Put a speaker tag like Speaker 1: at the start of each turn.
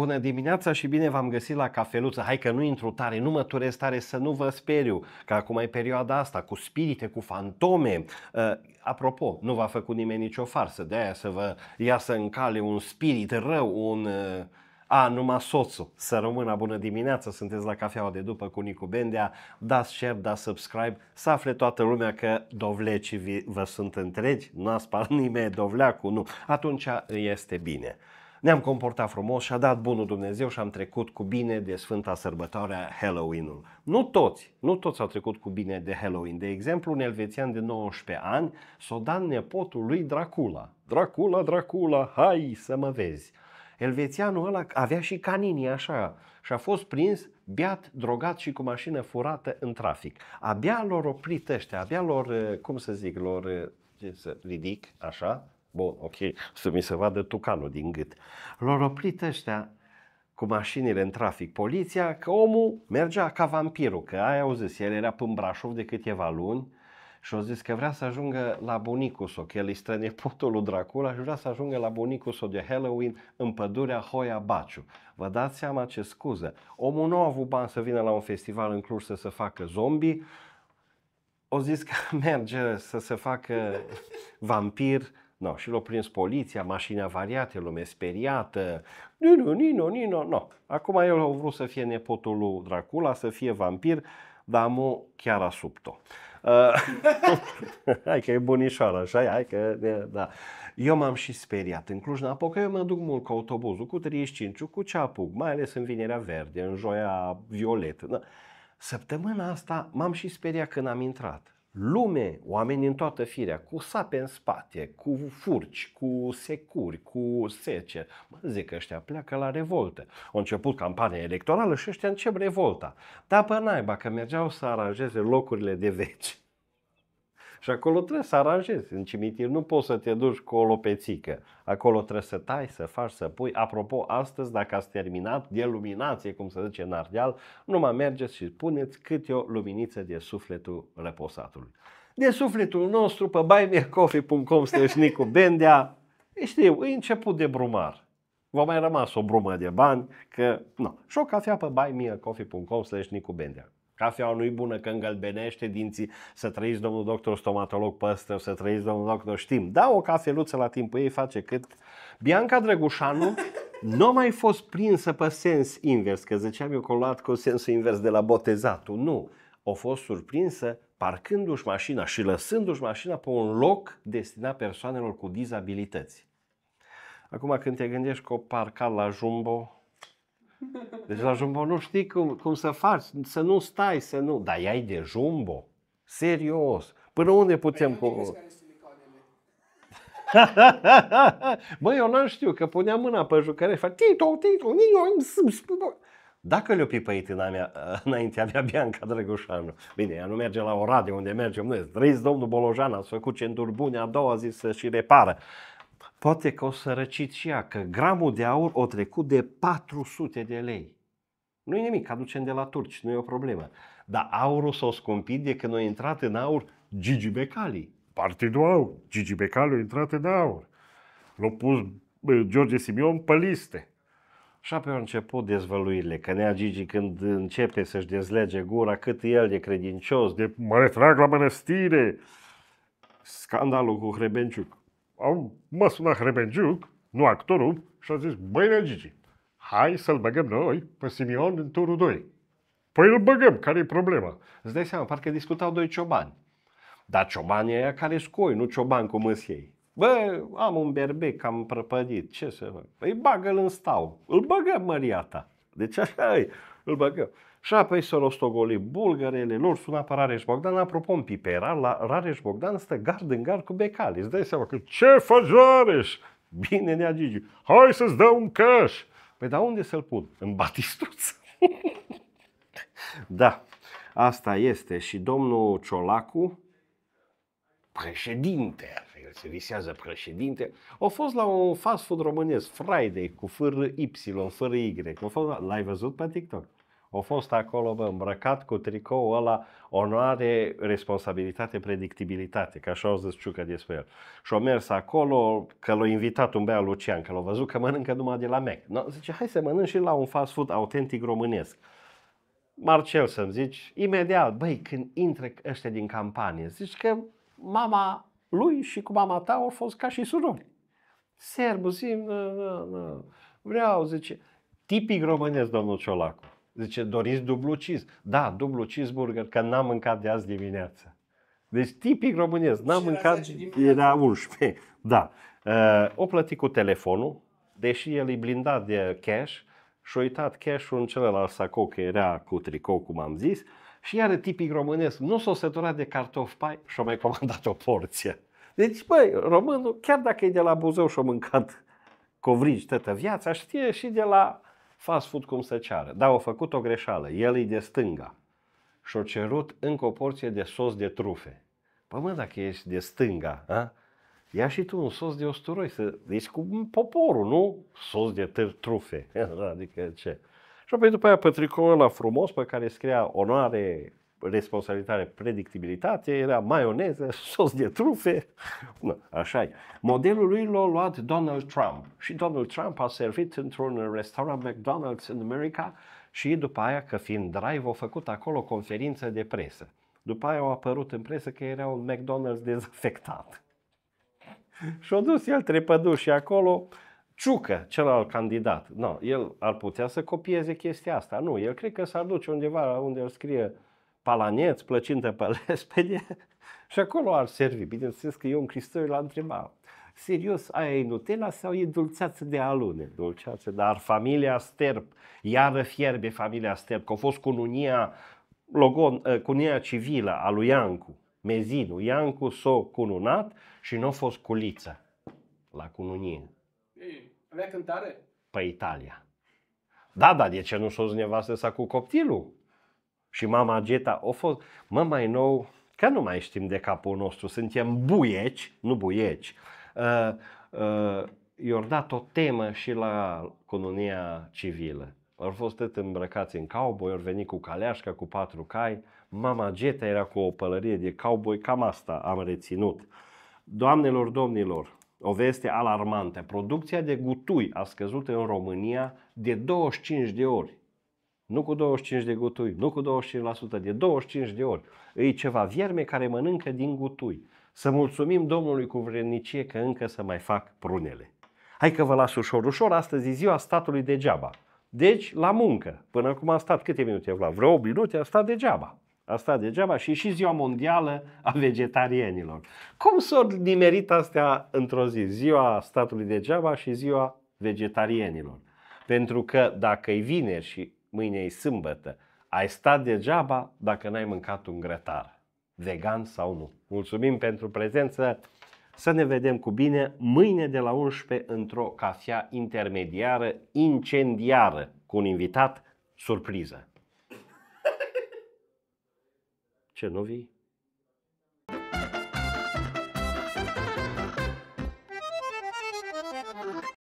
Speaker 1: Bună dimineața și bine v-am găsit la cafeluță. Hai că nu intru tare, nu mă turez tare să nu vă speriu, că acum e perioada asta cu spirite, cu fantome. Uh, apropo, nu v-a făcut nimeni nicio farsă, de aia să vă iasă în cale un spirit rău, un... Uh, a, numai soțul. Să rămână bună dimineața, sunteți la cafeaua de după cu Nicu Bendea. Dați share, dați subscribe, să afle toată lumea că dovlecii vă sunt întregi, nu a spart nimeni dovleacul, nu. Atunci este bine ne-am comportat frumos și a dat bunul Dumnezeu și am trecut cu bine de Sfânta Sărbătoare Halloween-ul. Nu toți, nu toți au trecut cu bine de Halloween. De exemplu, un elvețian de 19 ani s-o dat nepotul lui Dracula. Dracula, Dracula, hai să mă vezi. Elvețianul ăla avea și caninii așa și a fost prins beat, drogat și cu mașină furată în trafic. Abia lor oprit ăștia, abia lor, cum să zic, lor ce să ridic, așa, Bun, ok, să mi se vadă tucanul din gât. L-au oprit ăștia cu mașinile în trafic poliția că omul mergea ca vampirul, că aia au zis, el era până Brașov de câteva luni și au zis că vrea să ajungă la bunicul său, că el este nepotul lui Dracula și vrea să ajungă la bunicul său de Halloween în pădurea Hoia Baciu. Vă dați seama ce scuză. Omul nu a avut bani să vină la un festival în Cluj să se facă zombie, o zis că merge să se facă vampir No, și l-a prins poliția, mașina avariate, lume speriată. Nino, nino, nino, no. Acum el a vrut să fie nepotul lui Dracula, să fie vampir, dar mu chiar a subto. Uh, hai că e bunișoară, așa, hai că, da. Eu m-am și speriat în Cluj-Napoca, eu mă duc mult cu autobuzul, cu 35 cu apuc, mai ales în vinerea verde, în joia violetă. Da. Săptămâna asta m-am și speriat când am intrat lume, oameni în toată firea, cu sape în spate, cu furci, cu securi, cu sece. Mă zic, ăștia pleacă la revoltă. Au început campania electorală și ăștia încep revolta. Dar pe naiba că mergeau să aranjeze locurile de veci și acolo trebuie să aranjezi. În cimitir nu poți să te duci cu o lopețică. Acolo trebuie să tai, să faci, să pui. Apropo, astăzi, dacă ați terminat de luminație, cum se zice în Ardeal, nu mai mergeți și puneți câte o luminiță de sufletul reposatului. De sufletul nostru pe buymeacoffee.com Nicu Bendea. Știu, e început de brumar. Vă mai rămas o brumă de bani, că nu. Și o cafea pe buymeacoffee.com stăși Nicu Bendea. Cafeaua nu-i bună că îngălbenește dinții, să trăiți domnul doctor stomatolog păstă, să trăiți domnul doctor știm. Da, o cafeluță la timpul ei face cât... Bianca Drăgușanu nu a mai fost prinsă pe sens invers, că ziceam eu că luat cu sensul invers de la botezatul. Nu, a fost surprinsă parcându-și mașina și lăsându-și mașina pe un loc destinat persoanelor cu dizabilități. Acum când te gândești că o parcat la Jumbo, deci la jumbo nu știi cum, cum să faci, să nu stai, să nu. Dar ai de jumbo. Serios. Până unde putem păi, cu... Băi, eu n-am știu că punea mâna pe jucărie și tito, tito, nio, dacă le-o pipăit în mea, înaintea mea Bianca Drăgușanu. Bine, ea nu merge la Oradea unde mergem noi. Trăiți domnul Bolojan, ați făcut centuri bune, a doua zi să și repară. Poate că o să răciți și ea, că gramul de aur o trecut de 400 de lei. nu e nimic, aducem de la turci, nu e o problemă. Dar aurul s-a scumpit de când a intrat în aur Gigi Becali. Partidul aur. Gigi Becali a intrat în aur. L-a pus George Simion pe liste. Și apoi au început dezvăluirile, că nea Gigi când începe să-și dezlege gura, cât el e credincios, de mă retrag la mănăstire. Scandalul cu Hrebenciuc au, mă sunat Hrebenciuc, nu actorul, și a zis, băi, Gigi, hai să-l băgăm noi pe Simion în turul 2. Păi îl băgăm, care e problema? Îți dai seama, parcă discutau doi ciobani. Dar ciobanii aia care scoi, nu cioban cum îs ei. Bă, am un berbec, am prăpădit, ce să fac? Păi bagă-l în stau, îl băgăm măria ta. Deci așa e, îl băgăm. Și apoi să rostogoli Bulgarele lor, suna pe Rareș Bogdan. Apropo, în Pipera, la Rareș Bogdan stă gard în gard cu Becali. Îți dai seama că ce faci Rareș? Bine nea Gigi, hai să-ți dau un caș. Păi dar unde să-l pun? În batistuț. da, asta este. Și domnul Ciolacu, președinte, se visează președinte, a fost la un fast food românesc, Friday, cu fără Y, fără Y. A fost la... L-ai văzut pe TikTok? A fost acolo, bă, îmbrăcat cu tricou ăla, onoare, responsabilitate, predictibilitate, ca așa au zis Ciucă despre el. Și-a mers acolo, că l-a invitat un bea Lucian, că l-a văzut că mănâncă numai de la Mac. No, zice, hai să mănânci și la un fast food autentic românesc. Marcel să-mi zici, imediat, băi, când intră ăștia din campanie, zici că mama lui și cu mama ta au fost ca și surori. Serbu, zi, nu, nu, nu. Vreau, zice, tipic românesc, domnul Ciolacu. Zice, doriți dublu cheese? Da, dublu cheeseburger, că n-am mâncat de azi dimineață. Deci tipic românesc, n-am mâncat, era 11. Da. Uh, o plăti cu telefonul, deși el e blindat de cash și a uitat cash-ul în celălalt sacou, că era cu tricou, cum am zis, și iară tipic românesc, nu s a săturat de cartofi pai și-a mai comandat o porție. Deci, băi, românul, chiar dacă e de la Buzău și-a mâncat covrigi toată viața, știe și de la fast food cum se ceară. Dar au făcut o greșeală. El e de stânga și au cerut încă o porție de sos de trufe. Păi mă, dacă ești de stânga, a? ia și tu un sos de usturoi, să, ești cu poporul, nu? Sos de trufe, adică ce? Și apoi după aia pătricul ăla frumos pe care scria onoare responsabilitate, predictibilitate, era maioneză, sos de trufe. No, așa e. Modelul lui l-a luat Donald Trump și Donald Trump a servit într-un restaurant McDonald's în America și după aia, că fiind drive, a făcut acolo o conferință de presă. După aia au apărut în presă că era un McDonald's dezafectat. și a dus el trepădu și acolo Ciucă, celălalt candidat. No, el ar putea să copieze chestia asta. Nu, el cred că s-ar duce undeva unde îl scrie uh, palaneț, plăcintă pe lespede și acolo ar servi. Bineînțeles că eu în Cristoi l-am întrebat. Serios, aia e Nutella sau e dulceață de alune? Dulceață, dar familia Sterp, iară fierbe familia Sterp, că a fost cununia, logon, ă, cununia civilă a lui Iancu, Mezinu. Iancu s-a cununat și nu a fost culiță la cununie. Ei, avea cântare? Pe Italia. Da, da, de ce nu s-o nevastă sa cu coptilul? și mama Geta a fost, mă mai nou, că nu mai știm de capul nostru, suntem buieci, nu buieci. Uh, uh, i-au dat o temă și la colonia civilă. Au fost tot îmbrăcați în cowboy, au venit cu caleașca, cu patru cai. Mama Geta era cu o pălărie de cowboy, cam asta am reținut. Doamnelor, domnilor, o veste alarmantă. Producția de gutui a scăzut în România de 25 de ori nu cu 25 de gutui, nu cu 25%, de 25 de ori. E ceva vierme care mănâncă din gutui. Să mulțumim Domnului cu vrednicie că încă să mai fac prunele. Hai că vă las ușor, ușor, astăzi e ziua statului degeaba. Deci, la muncă. Până acum am stat câte minute? La vreo 8 minute am stat degeaba. A stat degeaba și și ziua mondială a vegetarienilor. Cum s-au nimerit astea într-o zi? Ziua statului degeaba și ziua vegetarienilor. Pentru că dacă e vineri și mâine e sâmbătă. Ai stat degeaba dacă n-ai mâncat un grătar, vegan sau nu. Mulțumim pentru prezență, să ne vedem cu bine mâine de la 11 într-o cafea intermediară incendiară cu un invitat surpriză. Ce, nu vii?